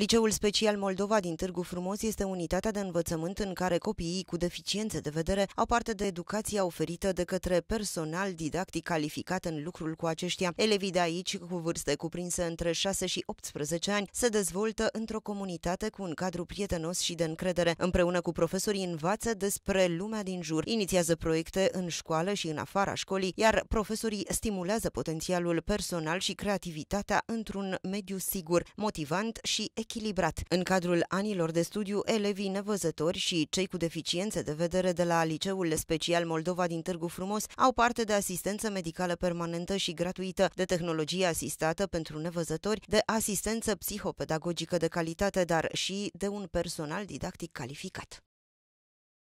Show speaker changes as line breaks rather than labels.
Liceul Special Moldova din Târgu Frumos este unitatea de învățământ în care copiii cu deficiențe de vedere au parte de educația oferită de către personal didactic calificat în lucrul cu aceștia. Elevii de aici, cu vârste cuprinse între 6 și 18 ani, se dezvoltă într-o comunitate cu un cadru prietenos și de încredere. Împreună cu profesorii învață despre lumea din jur, inițiază proiecte în școală și în afara școlii, iar profesorii stimulează potențialul personal și creativitatea într-un mediu sigur, motivant și echilibrat. În cadrul anilor de studiu, elevii nevăzători și cei cu deficiențe de vedere de la Liceul Special Moldova din Târgu Frumos au parte de asistență medicală permanentă și gratuită, de tehnologie asistată pentru nevăzători, de asistență psihopedagogică de calitate, dar și de un personal didactic calificat.